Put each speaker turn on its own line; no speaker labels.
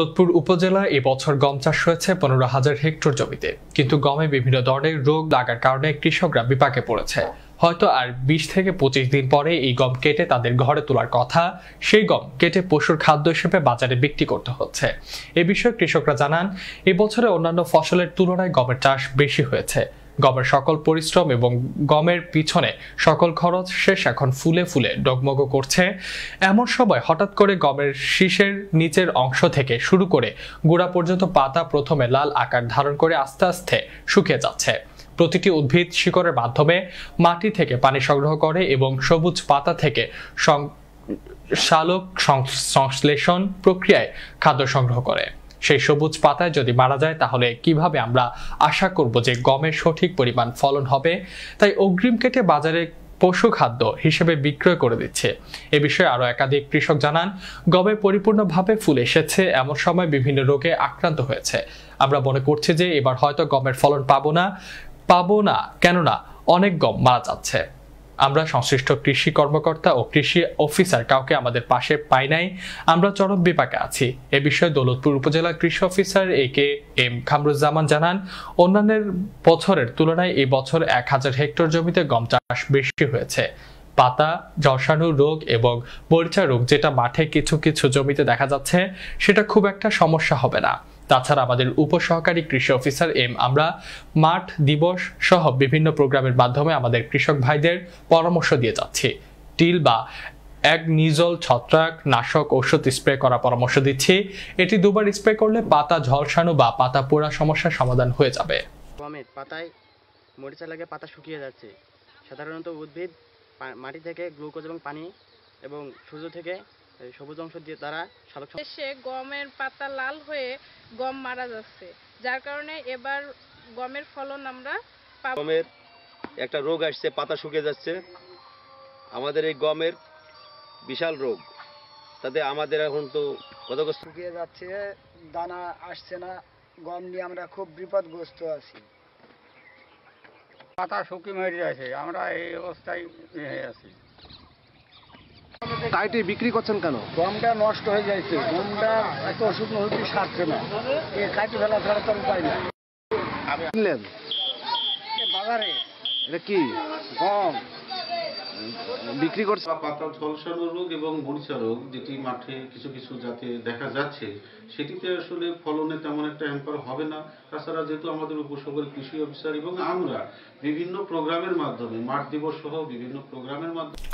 যোধপুর উপজেলা এবছর গম চাষ হয়েছে পনেরো হাজার হেক্টর জমিতে কিন্তু গমে বিভিন্ন ধরনের রোগ লাগার কারণে কৃষকরা বিপাকে পড়েছে হয়তো আর বিশ থেকে পঁচিশ দিন পরে এই গম কেটে তাদের ঘরে তোলার কথা সেই গম কেটে পশুর খাদ্য হিসেবে বাজারে বিক্রি করতে হচ্ছে এ বিষয়ে কৃষকরা জানান এবছরে অন্যান্য ফসলের তুলনায় গমের চাষ বেশি হয়েছে গমের সকল পরিশ্রম এবং গমের পিছনে সকল খরচ শেষ এখন ফুলে ফুলে ডগমগ করছে এমন সময় হঠাৎ করে গমের শীষের নিচের অংশ থেকে শুরু করে গোড়া পর্যন্ত পাতা প্রথমে লাল আকার ধারণ করে আস্তে আস্তে শুকিয়ে যাচ্ছে প্রতিটি উদ্ভিদ শিকড়ের মাধ্যমে মাটি থেকে পানি সংগ্রহ করে এবং সবুজ পাতা থেকে সালোক সংশ্লেষণ প্রক্রিয়ায় খাদ্য সংগ্রহ করে সেই সবুজ পাতায় যদি মারা যায় তাহলে কিভাবে আমরা আশা করব যে গমের সঠিক পরিমাণ ফলন হবে তাই অগ্রিম কেটে বাজারে পশু খাদ্য হিসেবে বিক্রয় করে দিচ্ছে এ বিষয়ে আরও একাধিক কৃষক জানান গমে পরিপূর্ণভাবে ফুল এসেছে এমন সময় বিভিন্ন রোগে আক্রান্ত হয়েছে আমরা মনে করছি যে এবার হয়তো গমের ফলন পাবো না পাবো না কেননা অনেক গম মারা যাচ্ছে আমরা সংশ্লিষ্ট কৃষি কর্মকর্তা ও কৃষি অফিসার কাউকে আমাদের পাশে পাই নাই আমরা চরম বিপাকে আছি এ বিষয়ে দৌলতপুর উপজেলা কৃষি অফিসার এ কে এম খামরুজ্জামান জানান অন্যান্যের বছরের তুলনায় এই বছর এক হাজার হেক্টর জমিতে গম চাষ বেশি হয়েছে পাতা জশানু রোগ এবং মরিচা রোগ যেটা মাঠে কিছু কিছু জমিতে দেখা যাচ্ছে সেটা খুব একটা সমস্যা হবে না তাছাড়া আমাদের উপসহকারী কৃষি অফিসার এম আমরা মাঠ দিবস সহ বিভিন্ন প্রোগ্রামের মাধ্যমে আমাদের কৃষক ভাইদের পরামর্শ দিয়ে যাচ্ছি টিল বা নিজল ছত্রাক নাশক ঔষধ স্প্রে করা পরামর্শ দিচ্ছি এটি দুবার স্প্রে করলে পাতা ঝলসানো বা পাতা পোড়া সমস্যার সমাধান হয়ে যাবে পাতায় মরিচা লাগে পাতা শুকিয়ে যাচ্ছে সাধারণত উদ্ভিদ মাটি থেকে গ্লুকোজ এবং পানি এবং সূর্য থেকে সবুজ অংশ দিয়ে তারা সালক গমের পাতা লাল হয়ে গম মারা যাচ্ছে যার কারণে এবার গমের ফলন আমরা গমের একটা রোগ আসছে পাতা শুকিয়ে যাচ্ছে আমাদের এই গমের বিশাল রোগ তাতে আমাদের এখন তো কত শুকিয়ে যাচ্ছে দানা আসছে না গম নিয়ে আমরা খুব বিপদগ্রস্ত আছি পাতা শুকিয়ে মরে যাচ্ছে আমরা এই অবস্থায় আছি টাইটে বিক্রি করছেন কেন গমটা নষ্ট হয়ে যাইছে গমটা এত শুকনো হয়েছে সারছে না এ কাটি ফেলা ছাড়া তো উপায় না কিনলেন বাজারে এটা কি গম বিক্রি করছে পাতা ঝলসা রোগ এবং মরিচা রোগ যেটি মাঠে কিছু কিছু জাতে দেখা যাচ্ছে সেটিতে আসলে ফলনে তেমন একটা হ্যাম্পার হবে না তাছাড়া যেহেতু আমাদের উপসাগর কৃষি অফিসার এবং আমরা বিভিন্ন প্রোগ্রামের মাধ্যমে মাঠ দিবস সহ বিভিন্ন প্রোগ্রামের মাধ্যমে